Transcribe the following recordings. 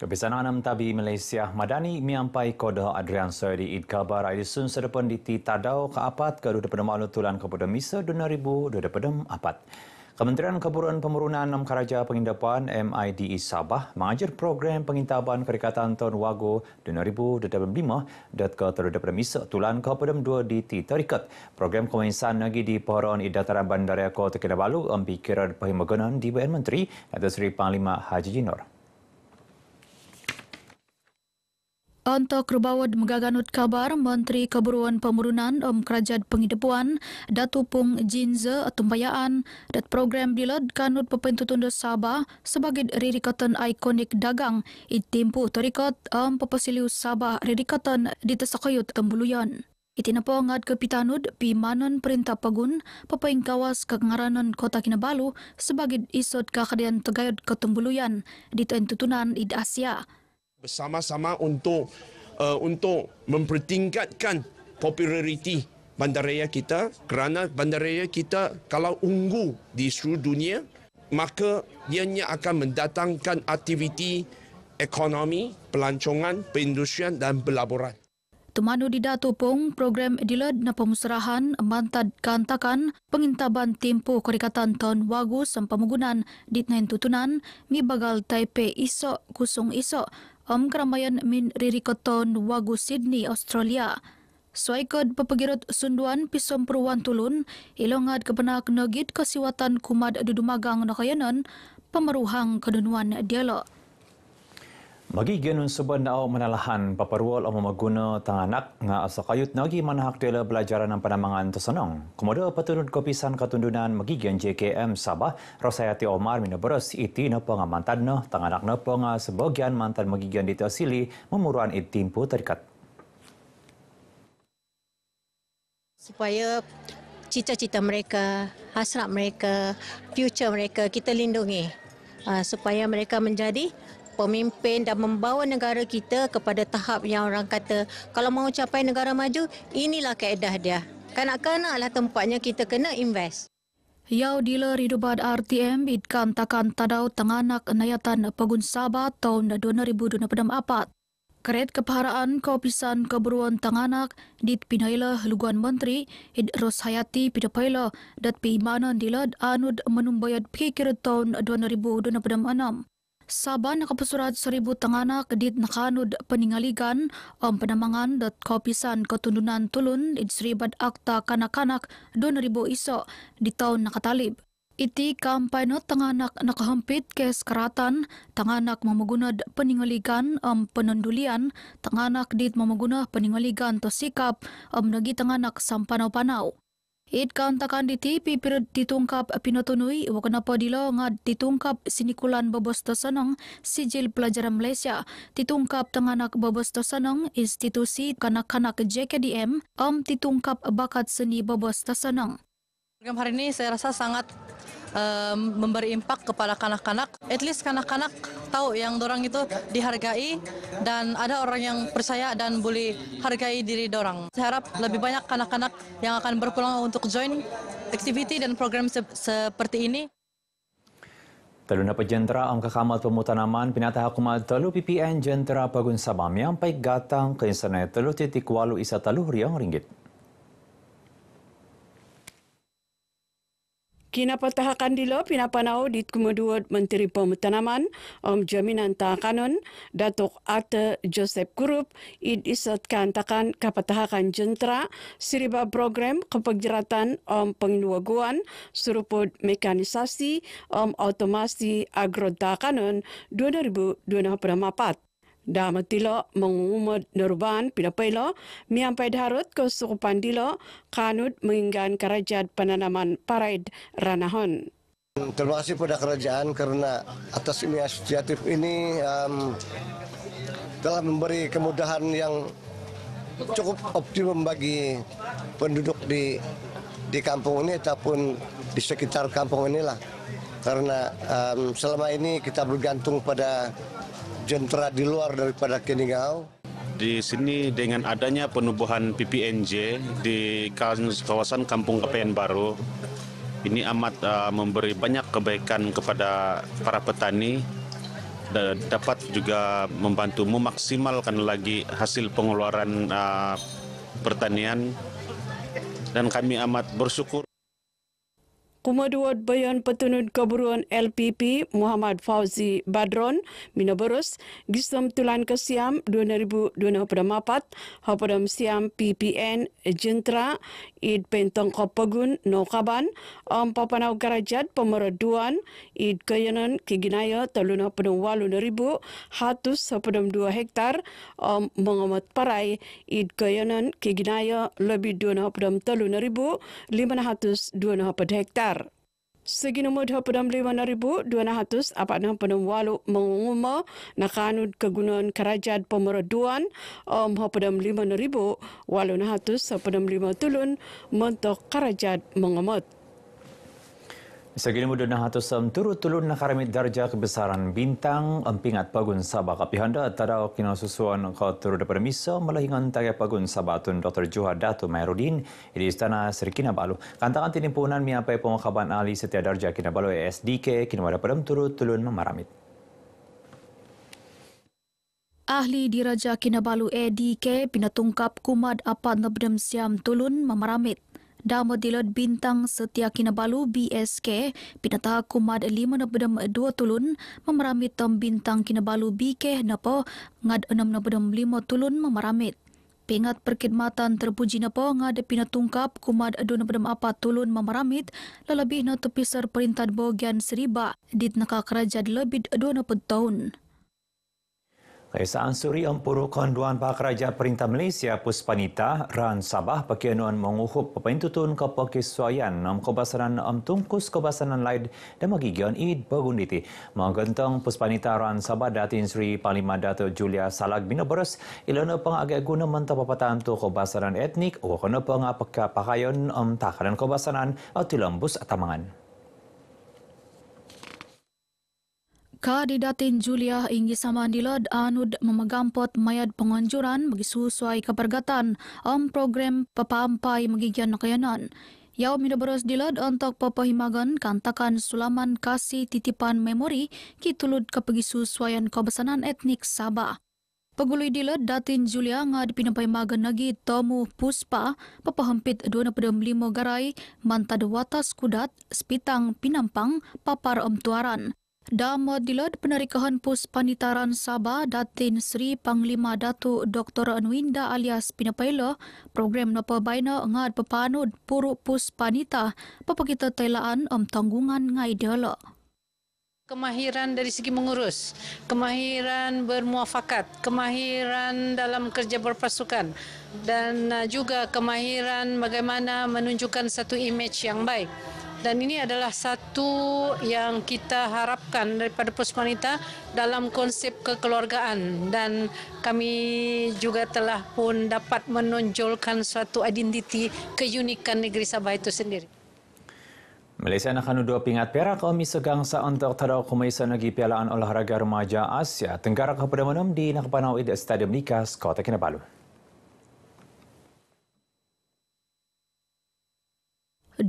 Kepisahan Anam Tabi Malaysia Madani miampai kodoh Adrian Soe Id Kabar Aidisun sedepan di Ti Tadau ke Apat ke Duda Pedem Alu Tulan ke Pedem Misa Duna Ribu Duda Pedem Apat. Kementerian Keburuan Pemurunan Nam Karaja Pengindapan MIDE Sabah mengajar program pengintaban Kerikatan Tahun Wago ribu, lima, dan ke Teruda Pedem Misa Tulan ke Pedem Dua di Ti Tarikat. Program kemahisan lagi di Pohoron Idataran Bandaraya Kota Kinabalu ambil kira pahimbangan di BN Menteri Dato' Sri Panglima Haji Jinor. Antara kerbauan mengaganut kabar Menteri Keburuan Pemurunan Om Kerajaan Pengidepuan Datu Pung Jinze Tumpayaan dan program dilad kanut pepentutun Sabah sebagai ririkatan ikonik dagang itimpu terikat Om Pepesiliu Sabah ririkatan di tersekayut tembuluyan. Itinapo ngad kepitanud pimanon perintah pagun papaingkawas kengaranan kota Kinabalu sebagai isod kakadian tegayut ketembuluyan di tentutunan id Asia bersama-sama untuk uh, untuk mempertingkatkan populariti bandaraya kita kerana bandaraya kita kalau unggul di seluruh dunia maka ianya akan mendatangkan aktiviti ekonomi, pelancongan, perindustrian dan pelaburan. Temanu di datu Datupung, program Dilad na pemusrahan mantad kantakan pengintaban tempo kerikatan tahun wagu sempamugunan dit na tutunan mi bagal Taipei isok kusung isok om keramaian min ririkoton wagu Sydney, Australia. Suaikod pepegirut sunduan pisom peruan tulun, ilongad kebenak negit kesiwatan kumad dudumagang nakayanan, pemeruhang kedunuan dialog. Bagi genun sebenar menalahan paparuol o memaguna tanganak nga asa kayut nagi manahak dela belajaran ang panamangan tasanong. Kumada patunod kopisan katundunan magi JKM Sabah, Rosayati Omar Minabaros iti na pangamantad na tanganak na panga sebagian mantan magi gyan dito sili memuruan itimpo terikat. Supaya cita-cita mereka, hasrat mereka, future mereka kita lindungi. Ah, supaya mereka menjadi pemimpin dan membawa negara kita kepada tahap yang orang kata kalau mau capai negara maju inilah kaedah dia. Kanak-kanaklah tempatnya kita kena invest. Yau Dila Ridubad RTM idkan takan tadau tenganak nayatan Pegun sabat tahun 2024. keret keparaan kopisan keburuan tenganak dit pinaila luguan menteri id Ros pidapaila dan pi dilad anud menumbayad pikir tahun 2026. Saban nakapusurat sa ribu tangana kadit nakanud paningaligan o panamangan dat kopisan katundunan tulun it sribad akta kanak-kanak doon ribu iso di taon nakatalib. Iti kampanyo tanganak nakahampit kes karatan, tanganak mamagunad paningaligan ang panandulian, tanganak dit mamagunad paningaligan to sikap ang nagitanganak sampanaw-panaw. It kauntakan di ti pipir ditungkap pinotunui wakana padilo ngat ditungkap sinikulan babos tosanong sijil pelajaran Malaysia. Ditungkap tenganak babos tosanong institusi kanak-kanak JKDM om ditungkap bakat seni babos tosanong. Program hari ini saya rasa sangat um, memberi impak kepada kanak-kanak. At least kanak-kanak tahu yang dorang itu dihargai dan ada orang yang percaya dan boleh hargai diri dorang. Saya harap lebih banyak kanak-kanak yang akan berpulang untuk join activity dan program se seperti ini. Terlunda pejentera ang kakamat pemutanaman pinata hakumat telu PPN jentera pagun sabam yang pai gatang ke internet telu titik walu isa taluh riang ringgit. Kinapatahakan dila pinapanaw di kumaduod Menteri Pemutanaman Om Jaminan Takanon Datuk Ate Joseph Kurup id isat kantakan kapatahakan jentra siriba program kepegeratan Om Penginwaguan surupod mekanisasi Om Otomasi Agro Takanon 2024. Dah mati lo mengumumat nerban pila pay lo darut ke suku pandi lo kanut menginggan kerajaan penanaman parade ranahon. Terima kasih pada kerajaan karena atas inisiatif ini um, telah memberi kemudahan yang cukup optimum bagi penduduk di di kampung ini ataupun di sekitar kampung inilah karena um, selama ini kita bergantung pada jentera di luar daripada Keningau. Di sini dengan adanya penubuhan PPNJ di kawasan Kampung Kepen Baru, ini amat uh, memberi banyak kebaikan kepada para petani dan dapat juga membantu memaksimalkan lagi hasil pengeluaran uh, pertanian dan kami amat bersyukur Kumaduot bayon petunud keburuan LPP Muhammad Fauzi Badron Minoberus gisam tulan ke Siam 2024 hapadam Siam PPN Jentra id pentong kopagun no kaban ang papanaw karajat pemeraduan id kayanan kiginaya taluna penuh walu neribu hatus hapadam dua hektar ang mengamat parai id kayanan kiginaya lebih dua hapadam taluna ribu lima hatus hektar. Segi nomor dua dua ribu nombor 25,246 penuh walu menguma nakanud kegunaan kerajaan pemeraduan um, 25,000 walu nahatus 25 tulun mentok kerajaan mengemut. Sagini mo na hato sa turutulun na karami darja kebesaran bintang empingat pagun sabah kapihanda tadao kinasusuan ka turu da permiso malahingan tanya pagun sabatun Dr. Johar Datu Mayrudin di Istana Sri Kina Kinabalu. Kantakan tinimpunan miya pay pungkaban ali setia darja Kinabalu SDK dapat param turutulun memaramit Ahli Diraja Kinabalu EDK tungkap kumad apa ngebdem siam tulun memaramit. Da dilat bintang setia kinabalu BSK, pinata kumad lima na bedam dua tulun, memeramit tam bintang kinabalu BK na ngad enam na bedam lima tulun memeramit. Pengat perkhidmatan terpuji na po ngad pinatungkap kumad dua na bedam apat tulun memeramit, lalabih na tepisar perintah bagian seriba, dit kerajaan lebih dua na pedtaun. Saya saan suri empurukan Duan Pak Raja Perintah Malaysia Puspanita Ran Sabah pakianuan menguhup pepintutun ke Pakis Suayan nam kebasanan am tungkus kebasanan lain dan magigion id berunditi. Menggentong Puspanita Ran Sabah datin Sri Panglima Dato Julia Salak Bina Beres ilana pengagak guna mentah papatan tu kebasanan etnik wakana pengapaka pakaian um takaran kebasanan atilambus atamangan. Kadidatin didatin Julia inggi sama dilad anud memegampot mayat penganjuran bagi sesuai kepergatan am program pepampai magigyan nakayanan. Yau di dilad untuk pepahimagan kantakan sulaman kasih titipan memori kita ke kitulud kapagisusuayan kabasanan etnik Sabah. di dila datin Julia nga dipinampay magan nagi Tomo Puspa papahampit 25 garay mantad watas kudat spitang pinampang papar om tuaran. Dama dilad penerikahan pus panitaran Sabah datin Sri Panglima Datu Dr. Anwinda alias Pinapailo program nopo baina ngad pepanud puru pus panita pepekita telaan om tanggungan ngai dialo. Kemahiran dari segi mengurus, kemahiran bermuafakat, kemahiran dalam kerja berpasukan dan uh, juga kemahiran bagaimana menunjukkan satu image yang baik dan ini adalah satu yang kita harapkan daripada pos wanita dalam konsep kekeluargaan dan kami juga telah pun dapat menonjolkan suatu identiti keunikan negeri Sabah itu sendiri. Malaysia nak dua pingat perak omi segangsa untuk terau kumaisa negi pialaan olahraga remaja Asia Tenggara kepada menum di Nakapanau Stadium Nikas, Kota Kinabalu.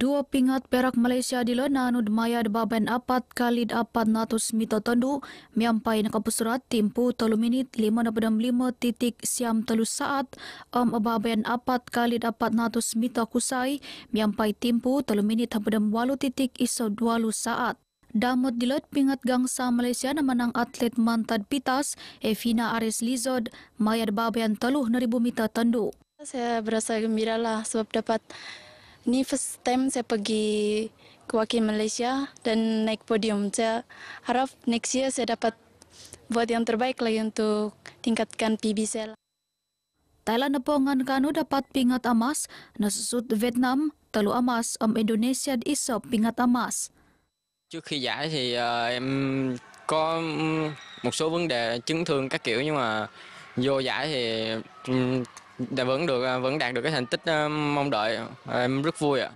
dua pingat perak Malaysia di lena nud maya di baban apat kali 400 apat natus mito tondu miampai nak pusurat timpu telu minit lima na titik siam telu saat om um, baban apat kali 400 apat mito kusai miampai timpu telu minit hapedam walu titik iso dua lu saat. Damot dilot pingat gangsa Malaysia na menang atlet mantad pitas Evina Aris Lizod maya di teluh 1000 meter tondu. Saya berasa gembira lah sebab dapat Ini first time saya pergi ke wakil Malaysia dan naik podium. Saya harap next year saya dapat buat yang terbaik lagi untuk tingkatkan PB saya. Thailand na po ngan kano dapat pingat amas, nasusut Vietnam, talo amas, om Indonesia iso pingat amas. Trước khi giải thì uh, em có một số vấn đề chấn thương các kiểu nhưng mà vô giải thì um, đã vẫn được vẫn đạt được cái thành tích mong đợi em rất vui ạ.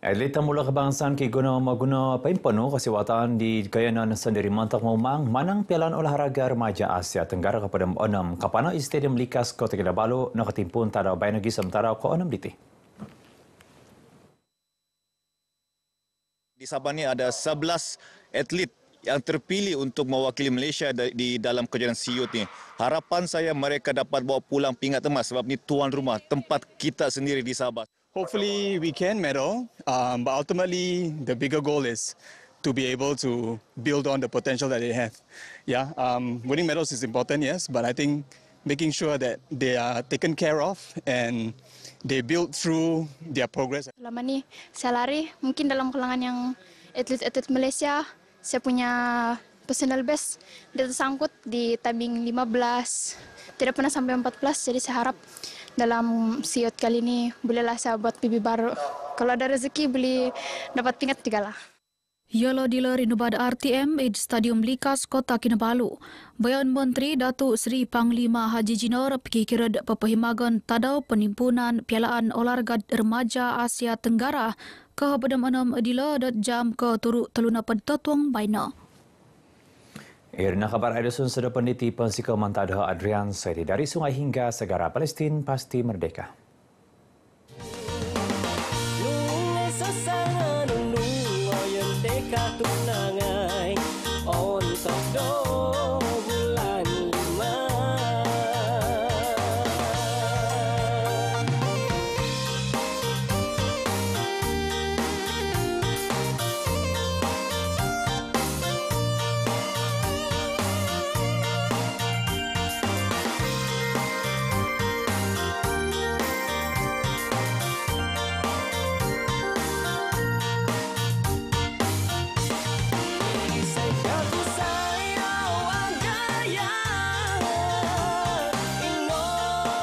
Elita mula kebangsaan ke guna maguna pimpinu kesiwatan di Gayanan sendiri mantak memang manang pialan olahraga remaja Asia Tenggara kepada enam kapana stadium Likas Kota Kinabalu no ketimpun tarau bayanagi sementara ko enam diti. Di Sabah ni ada 11 atlet yang terpilih untuk mewakili Malaysia di dalam kejuaraan siut ni, Harapan saya mereka dapat bawa pulang pingat emas sebab ini tuan rumah, tempat kita sendiri di Sabah. Hopefully we can medal, um, but ultimately the bigger goal is to be able to build on the potential that they have. Yeah, um, winning medals is important, yes, but I think making sure that they are taken care of and they build through their progress. Lama ni saya lari mungkin dalam kalangan yang atlet-atlet Malaysia saya punya personal best dia tersangkut di timing 15 tidak pernah sampai 14 jadi saya harap dalam siot kali ini bolehlah saya buat PB baru kalau ada rezeki beli dapat tingkat tiga lah Yolo dealer inubad RTM di Stadium Likas, Kota Kinabalu. Bayan Menteri Datuk Seri Panglima Haji Jinor pikirkan pepahimagan tadau penimpunan Pialaan Olahraga Remaja Asia Tenggara kah badam anam adila dat jam ke turu teluna pentatuang baina. Irna kabar Edison sudah peniti pensikal mantadha Adrian Seri dari sungai hingga segara Palestin pasti merdeka. Nung esa sangan nung ayam deka